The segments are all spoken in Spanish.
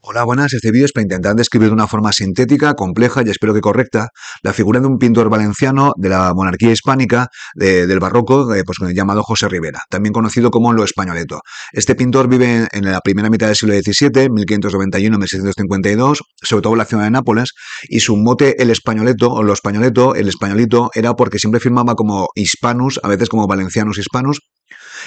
Hola, buenas. Este vídeo es para intentar describir de una forma sintética, compleja y espero que correcta la figura de un pintor valenciano de la monarquía hispánica del barroco, pues, llamado José Rivera, también conocido como Lo Españoleto. Este pintor vive en, la primera mitad del siglo XVII, 1591-1652, sobre todo en la ciudad de Nápoles, y su mote El Españoleto, o Lo Españoleto, El Españolito, era porque siempre firmaba como Hispanus, a veces como Valencianos hispanos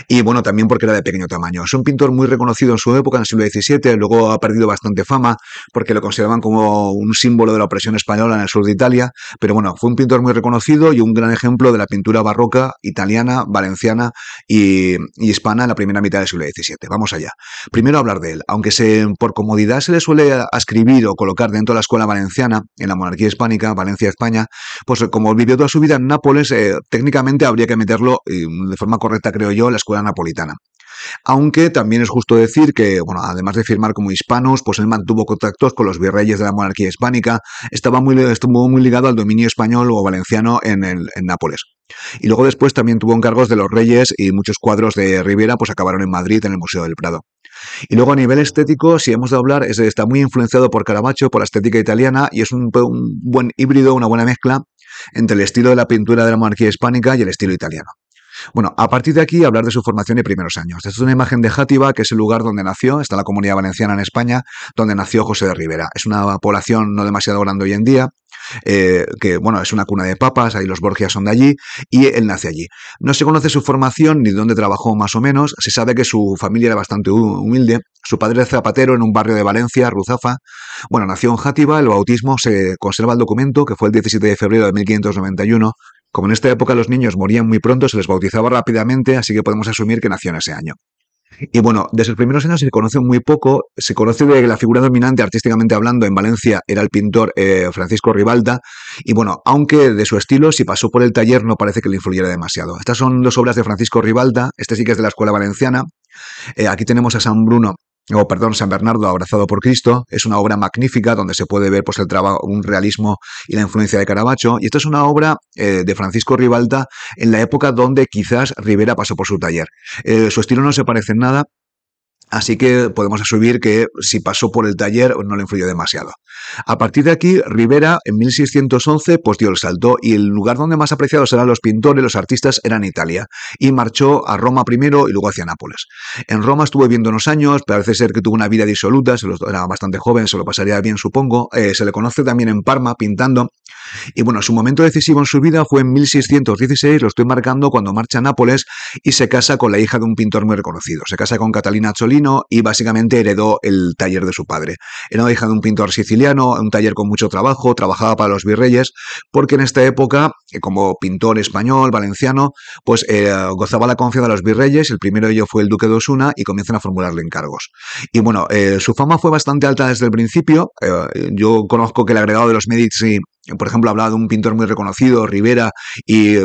y bueno, también porque era de pequeño tamaño. Es un pintor muy reconocido en su época, en el siglo XVII, luego ha perdido bastante fama porque lo consideraban como un símbolo de la opresión española en el sur de Italia, pero bueno, fue un pintor muy reconocido y un gran ejemplo de la pintura barroca italiana, valenciana y, hispana en la primera mitad del siglo XVII. Vamos allá. Primero hablar de él, aunque se, por comodidad se le suele ascribir o colocar dentro de la escuela valenciana, en la monarquía hispánica, Valencia, España, pues como vivió toda su vida en Nápoles, eh, técnicamente habría que meterlo eh, de forma correcta, creo yo, la escuela napolitana. Aunque también es justo decir que, bueno, además de firmar como hispanos, pues él mantuvo contactos con los virreyes de la monarquía hispánica, estaba muy, estuvo muy ligado al dominio español o valenciano en, Nápoles. Y luego después también tuvo encargos de los reyes y muchos cuadros de Riviera, pues acabaron en Madrid en el Museo del Prado. Y luego a nivel estético, si hemos de hablar, está muy influenciado por Caravaggio, por la estética italiana y es un buen híbrido, una buena mezcla entre el estilo de la pintura de la monarquía hispánica y el estilo italiano. Bueno, a partir de aquí hablar de su formación y primeros años. Esta es una imagen de Játiva, que es el lugar donde nació, está la comunidad valenciana en España, donde nació José de Rivera. Es una población no demasiado grande hoy en día, eh, que bueno, es una cuna de papas, ahí los Borgias son de allí, y él nace allí. No se conoce su formación ni dónde trabajó más o menos, se sabe que su familia era bastante humilde, su padre es zapatero en un barrio de Valencia, Ruzafa. Bueno, nació en Játiva, el bautismo se conserva el documento, que fue el 17 de febrero de 1591, como en esta época los niños morían muy pronto, se les bautizaba rápidamente, así que podemos asumir que nació en ese año. Y bueno, desde los primeros años se conoce muy poco, se conoce de que la figura dominante artísticamente hablando en Valencia era el pintor eh, Francisco Ribalda, y bueno, aunque de su estilo, si pasó por el taller no parece que le influyera demasiado. Estas son dos obras de Francisco Ribalda, este sí que es de la Escuela Valenciana. Eh, aquí tenemos a San Bruno o perdón, San Bernardo abrazado por Cristo, es una obra magnífica donde se puede ver pues, el trabajo, un realismo y la influencia de Caravaggio. Y esta es una obra eh, de Francisco Ribalta en la época donde quizás Rivera pasó por su taller. Eh, su estilo no se parece en nada, Así que podemos asumir que si pasó por el taller no le influyó demasiado. A partir de aquí, Rivera en 1611 pues dio el salto y el lugar donde más apreciados eran los pintores, los artistas, era en Italia. Y marchó a Roma primero y luego hacia Nápoles. En Roma estuvo viviendo unos años, parece ser que tuvo una vida disoluta, era bastante joven, se lo pasaría bien supongo. Eh, se le conoce también en Parma pintando. Y bueno, su momento decisivo en su vida fue en 1616, lo estoy marcando, cuando marcha a Nápoles y se casa con la hija de un pintor muy reconocido. Se casa con Catalina Cholini y básicamente heredó el taller de su padre. Era hija de un pintor siciliano, un taller con mucho trabajo, trabajaba para los virreyes, porque en esta época, eh, como pintor español, valenciano, pues eh, gozaba la confianza de los virreyes, el primero de ellos fue el duque de Osuna y comienzan a formularle encargos. Y bueno, eh, su fama fue bastante alta desde el principio, yo conozco que el agregado de los Medici por ejemplo, hablaba de un pintor muy reconocido, Rivera, mm, y,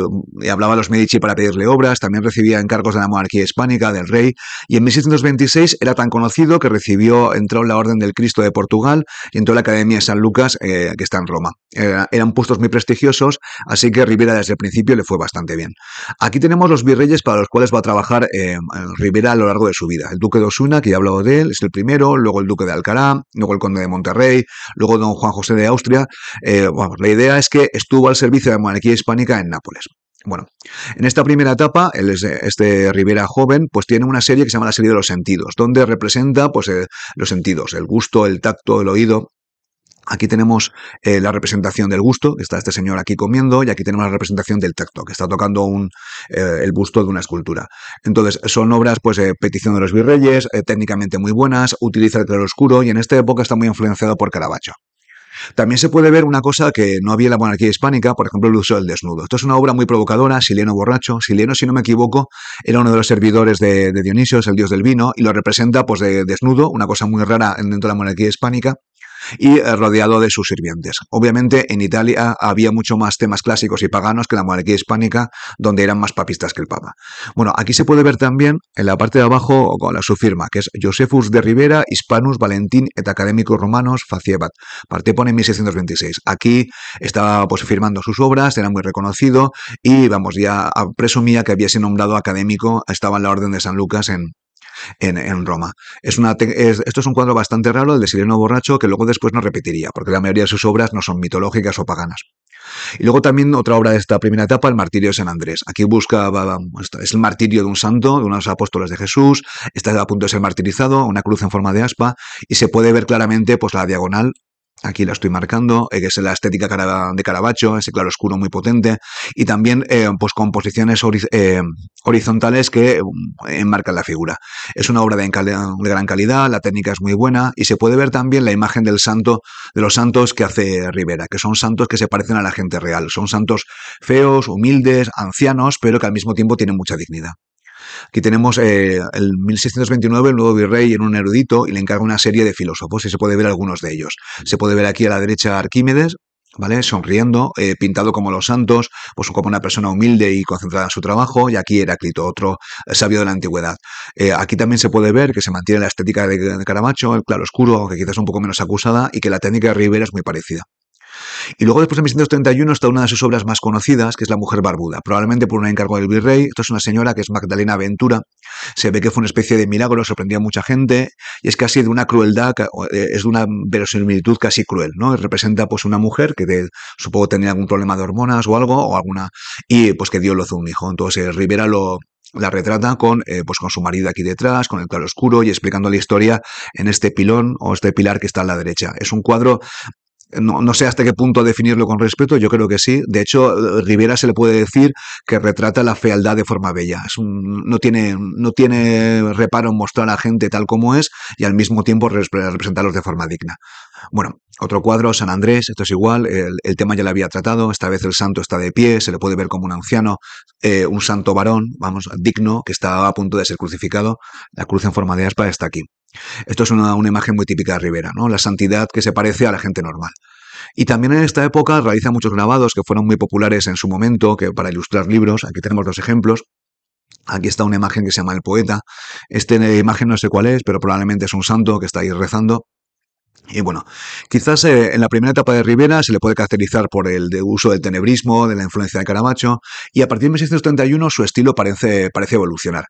hablaba a los Medici para pedirle obras, también recibía encargos de la monarquía hispánica, del rey, y en 1626 era tan conocido que recibió, entró en la Orden del Cristo de Portugal y entró en la Academia de San Lucas, eh, que está en Roma. eran puestos muy prestigiosos, así que Rivera desde el principio le fue bastante bien. Aquí tenemos los virreyes para los cuales va a trabajar eh, Rivera a lo largo de su vida. El duque de Osuna, que ya he hablado de él, es el primero, luego el duque de Alcará, luego el conde de Monterrey, luego don Juan José de Austria, eh, bueno, la idea es que estuvo al servicio de la monarquía hispánica en Nápoles. Bueno, en esta primera etapa, este Rivera joven, pues tiene una serie que se llama la serie de los sentidos, donde representa pues, eh, los sentidos, el gusto, el tacto, el oído, Aquí tenemos eh, la representación del gusto, que está este señor aquí comiendo, y aquí tenemos la representación del tacto, que está tocando un, eh, el busto de una escultura. Entonces, son obras, pues, Petición de los Virreyes, técnicamente muy buenas, utiliza el claro oscuro, y en esta época está muy influenciado por Caravaggio. También se puede ver una cosa que no había en la monarquía hispánica, por ejemplo, el uso del desnudo. Esto es una obra muy provocadora, Sileno borracho. Sileno, si no me equivoco, era uno de los servidores de, de Dionisio, el dios del vino, y lo representa pues de desnudo, una cosa muy rara dentro de la monarquía hispánica y eh, rodeado de sus sirvientes. Obviamente en Italia había mucho más temas clásicos y paganos que la monarquía hispánica, donde eran más papistas que el Papa. Bueno, aquí se puede ver también en la parte de abajo con la, su firma, que es Josephus de Rivera, Hispanus Valentín et academicus Romanos Faciebat. Parte pone 1626. Aquí estaba pues firmando sus obras, era muy reconocido y vamos, ya presumía que había sido nombrado académico, estaba en la Orden de San Lucas en, en, Roma. esto es un cuadro bastante raro, el de Sireno Borracho, que luego después no repetiría, porque la mayoría de sus obras no son mitológicas o paganas. Y luego también otra obra de esta primera etapa, El Martirio de San Andrés. Aquí busca, es el martirio de un santo, de unos apóstoles de Jesús, está a punto de ser martirizado, una cruz en forma de aspa, y se puede ver claramente pues, la diagonal aquí la estoy marcando, eh, que es la estética de Caravaggio, ese claro oscuro muy potente, y también eh, pues composiciones eh, horizontales que enmarcan la figura. Es una obra de, de gran calidad, la técnica es muy buena y se puede ver también la imagen del santo, de los santos que hace Rivera, que son santos que se parecen a la gente real, son santos feos, humildes, ancianos, pero que al mismo tiempo tienen mucha dignidad. Aquí tenemos en eh, el 1629, el nuevo virrey en un erudito y le encarga una serie de filósofos y se puede ver algunos de ellos. Se puede ver aquí a la derecha Arquímedes, ¿vale? Sonriendo, eh, pintado como los santos, pues como una persona humilde y concentrada en su trabajo, y aquí Heráclito, otro eh, sabio de la antigüedad. aquí también se puede ver que se mantiene la estética de Caramacho, el claro oscuro, aunque quizás un poco menos acusada, y que la técnica de Rivera es muy parecida. Y luego, después de 1631, está una de sus obras más conocidas, que es La Mujer Barbuda, probablemente por un encargo del virrey. Esto es una señora que es Magdalena Ventura. Se ve que fue una especie de milagro, sorprendió a mucha gente, y es casi de una crueldad, eh, es de una verosimilitud casi cruel, ¿no? Representa pues una mujer que supongo tenía algún problema de hormonas o algo, o alguna, y pues que dio lo hizo un hijo. Entonces, eh, Rivera lo, la retrata con, eh, pues con su marido aquí detrás, con el claro oscuro y explicando la historia en este pilón o este pilar que está a la derecha. Es un cuadro no, no, sé hasta qué punto definirlo con respeto, yo creo que sí. De hecho, Rivera se le puede decir que retrata la fealdad de forma bella. Es un, no, tiene, no tiene reparo en mostrar a la gente tal como es y al mismo tiempo representarlos de forma digna. Bueno, otro cuadro, San Andrés, esto es igual, el, tema ya lo había tratado, esta vez el santo está de pie, se le puede ver como un anciano, eh, un santo varón, vamos, digno, que está a punto de ser crucificado, la cruz en forma de aspa está aquí. Esto es una, imagen muy típica de Rivera, ¿no? La santidad que se parece a la gente normal. Y también en esta época realiza muchos grabados que fueron muy populares en su momento, que para ilustrar libros, aquí tenemos dos ejemplos. Aquí está una imagen que se llama El Poeta. Esta imagen no sé cuál es, pero probablemente es un santo que está ahí rezando. Y bueno, quizás eh, en la primera etapa de Rivera se le puede caracterizar por el uso del tenebrismo, de la influencia de Caramacho, y a partir de 1631 su estilo parece, parece evolucionar.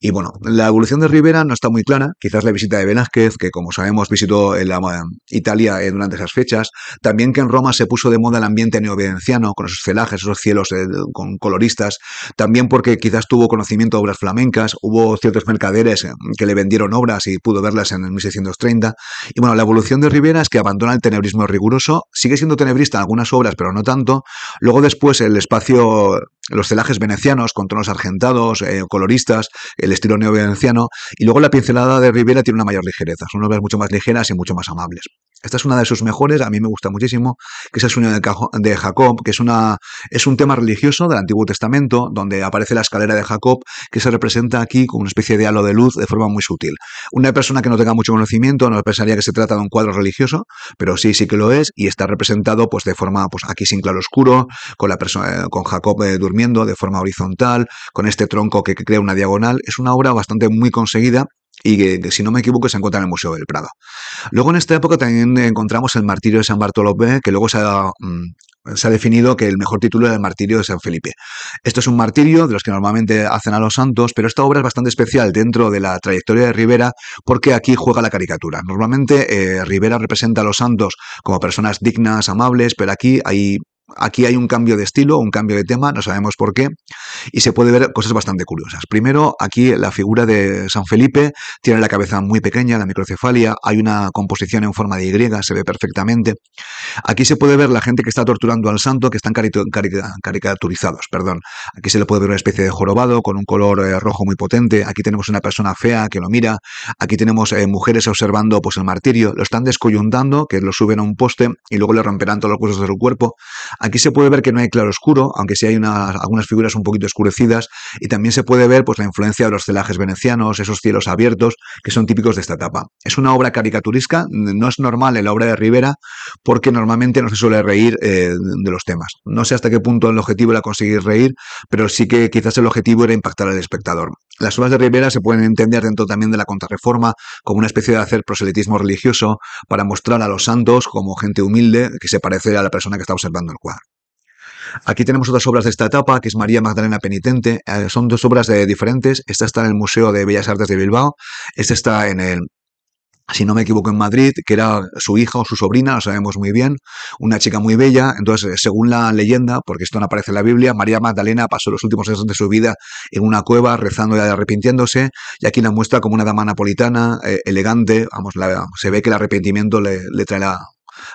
Y bueno, la evolución de Rivera no está muy clara, quizás la visita de Velázquez, que como sabemos visitó um, Italia eh, durante esas fechas, también que en Roma se puso de moda el ambiente neovidenciano, con esos celajes, esos cielos eh, con coloristas, también porque quizás tuvo conocimiento de obras flamencas, hubo ciertos mercaderes que le vendieron obras y pudo verlas en 1630, y bueno, la evolución de que abandona el tenebrismo riguroso, sigue siendo tenebrista en algunas obras, pero no tanto. Luego después el espacio los celajes venecianos con tonos argentados, eh, coloristas, el estilo neo neo-veneciano, y luego la pincelada de Rivera tiene una mayor ligereza, son obras mucho más ligeras y mucho más amables. Esta es una de sus mejores, a mí me gusta muchísimo, que es el sueño de Jacob, que es, una, es un tema religioso del Antiguo Testamento, donde aparece la escalera de Jacob, que se representa aquí con una especie de halo de luz de forma muy sutil. Una persona que no tenga mucho conocimiento no pensaría que se trata de un cuadro religioso, pero sí, sí que lo es, y está representado pues de forma, pues aquí sin claroscuro, con la persona, eh, con Jacob eh, durmiendo de forma horizontal, con este tronco que, crea una diagonal. Es una obra bastante muy conseguida y que, si no me equivoco se encuentra en el Museo del Prado. Luego en esta época también encontramos el Martirio de San Bartolomé, que luego mm, se ha, definido que el mejor título era el Martirio de San Felipe. Esto es un martirio de los que normalmente hacen a los santos, pero esta obra es bastante especial dentro de la trayectoria de Rivera porque aquí juega la caricatura. Normalmente eh, Rivera representa a los santos como personas dignas, amables, pero aquí hay Aquí hay un cambio de estilo, un cambio de tema, no sabemos por qué, y se puede ver cosas bastante curiosas. Primero, aquí la figura de San Felipe tiene la cabeza muy pequeña, la microcefalia, hay una composición en forma de Y, se ve perfectamente. Aquí se puede ver la gente que está torturando al santo, que están caricaturizados, perdón. Aquí se le puede ver una especie de jorobado con un color eh, rojo muy potente, aquí tenemos una persona fea que lo mira, aquí tenemos eh, mujeres observando pues, el martirio, lo están descoyuntando, que lo suben a un poste y luego le romperán todos los huesos de su cuerpo. Aquí se puede ver que no hay claro oscuro, aunque sí hay algunas figuras un poquito oscurecidas, y también se puede ver pues, la influencia de los celajes venecianos, esos cielos abiertos, que son típicos de esta etapa. Es una obra caricaturística, no es normal en la obra de Rivera, porque normalmente no se suele reír eh, de los temas. No sé hasta qué punto el objetivo era conseguir reír, pero sí que quizás el objetivo era impactar al espectador. Las obras de Rivera se pueden entender dentro también de la contrarreforma como una especie de hacer proselitismo religioso para mostrar a los santos como gente humilde que se parece a la persona que está observando el cuadro. Aquí tenemos otras obras de esta etapa, que es María Magdalena Penitente. Eh, son dos obras eh, diferentes. Esta está en el Museo de Bellas Artes de Bilbao. Esta está en el, si no me equivoco, en Madrid, que era su hija o su sobrina, lo sabemos muy bien, una chica muy bella. Entonces, eh, según la leyenda, porque esto no aparece en la Biblia, María Magdalena pasó los últimos años de su vida en una cueva, rezando y arrepintiéndose, y aquí la muestra como una dama napolitana, elegante, vamos, se ve que el arrepentimiento le, le trae la,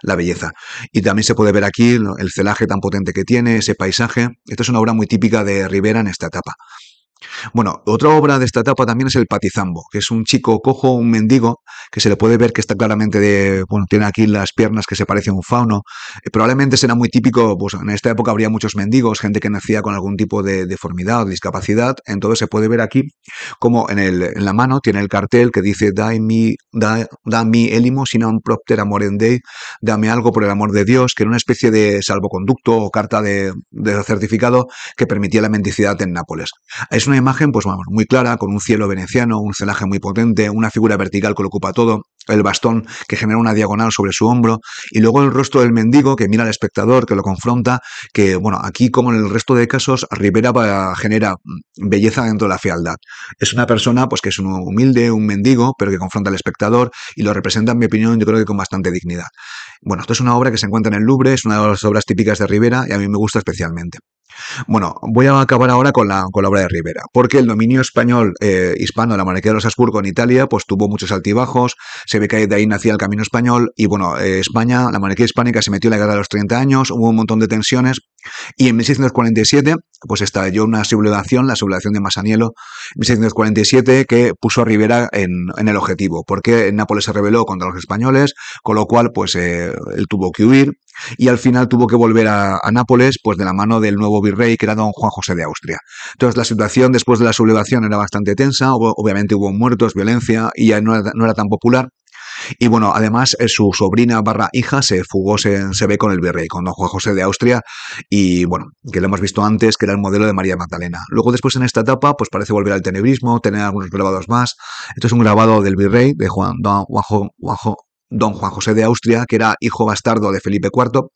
la belleza. Y también se puede ver aquí el celaje tan potente que tiene, ese paisaje. Esta es una obra muy típica de Rivera en esta etapa. Bueno, otra obra de esta etapa también es El Patizambo, que es un chico cojo, un mendigo, que se le puede ver que está claramente de, bueno, tiene aquí las piernas que se parece a un fauno. Eh, probablemente será muy típico, pues en esta época habría muchos mendigos, gente que nacía con algún tipo de deformidad o discapacidad, entonces se puede ver aquí como en, el, en la mano tiene el cartel que dice, dame mi, da, da mi elimo un propter dame algo por el amor de Dios, que era una especie de salvoconducto o carta de, de certificado que permitía la mendicidad en Nápoles. Es una imagen pues, vamos, muy clara, con un cielo veneciano, un celaje muy potente, una figura vertical que lo ocupa todo, el bastón que genera una diagonal sobre su hombro, y luego el rostro del mendigo que mira al espectador, que lo confronta, que bueno, aquí como en el resto de casos, Rivera genera mm, belleza dentro de la fealdad. Es una persona pues que es un humilde, un mendigo, pero que confronta al espectador y lo representa, en mi opinión, yo creo que con bastante dignidad. Bueno, esto es una obra que se encuentra en el Louvre, es una de las obras típicas de Rivera y a mí me gusta especialmente. Bueno, voy a acabar ahora con la, con la, obra de Rivera, porque el dominio español eh, hispano de la monarquía de los Habsburgo en Italia pues tuvo muchos altibajos, que de ahí nacía el camino español y bueno, eh, España, la monarquía hispánica se metió en la guerra de los 30 años, hubo un montón de tensiones y en 1647 pues estalló una sublevación, la sublevación de Masaniello, en 1647 que puso a Rivera en, en, el objetivo, porque Nápoles se rebeló contra los españoles, con lo cual pues eh, él tuvo que huir y al final tuvo que volver a, Nápoles pues de la mano del nuevo virrey que era don Juan José de Austria. Entonces la situación después de la sublevación era bastante tensa, obviamente hubo muertos, violencia y ya no no era tan popular. Y bueno, además eh, su sobrina barra hija se fugó, se, ve con el virrey, con don Juan José de Austria, y bueno, que lo hemos visto antes, que era el modelo de María Magdalena. Luego después en esta etapa, pues parece volver al tenebrismo, tener algunos grabados más. Esto es un grabado del virrey, de don don Juan José de Austria, que era hijo bastardo de Felipe IV,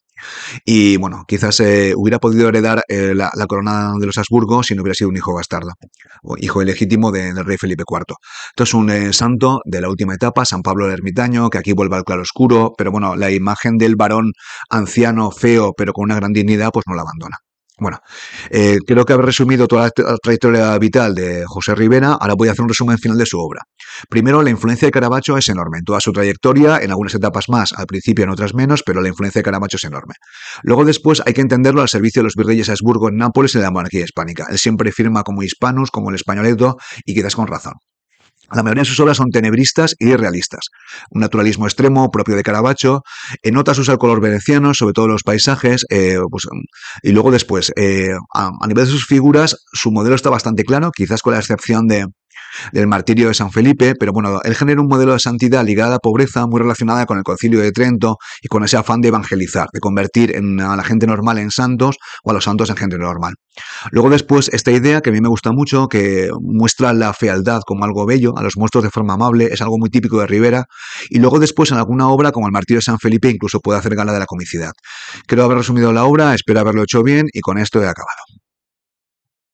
y bueno, quizás eh, hubiera podido heredar eh, la, corona de los Habsburgo si no hubiera sido un hijo bastardo, o hijo ilegítimo del rey Felipe IV. Entonces, un eh, santo de la última etapa, San Pablo el Ermitaño, que aquí vuelve al oscuro, pero bueno, la imagen del varón anciano, feo, pero con una gran dignidad, pues no la abandona. Bueno, eh, creo que he resumido toda la trayectoria vital de José Rivera, ahora voy a hacer un resumen final de su obra. Primero, la influencia de Caravaggio es enorme en toda su trayectoria, en algunas etapas más, al principio en otras menos, pero la influencia de Caravaggio es enorme. Luego después hay que entenderlo al servicio de los virreyes de Habsburgo en Nápoles y de la monarquía hispánica. Él siempre firma como hispanos, como el Españoleto y quizás con razón. La mayoría de sus obras son tenebristas y realistas. Un naturalismo extremo propio de Caravaggio. En eh, otras usa el color veneciano, sobre todo los paisajes. Eh, pues, mm, y luego después, eh, a, nivel de sus figuras, su modelo está bastante claro, quizás con la excepción de, del martirio de San Felipe, pero bueno, él genera un modelo de santidad ligada a la pobreza muy relacionada con el concilio de Trento y con ese afán de evangelizar, de convertir a la gente normal en santos o a los santos en gente normal. Luego después esta idea que a mí me gusta mucho, que muestra la fealdad como algo bello, a los monstruos de forma amable, es algo muy típico de Rivera, y luego después en alguna obra como el martirio de San Felipe incluso puede hacer gala de la comicidad. Creo haber resumido la obra, espero haberlo hecho bien y con esto he acabado.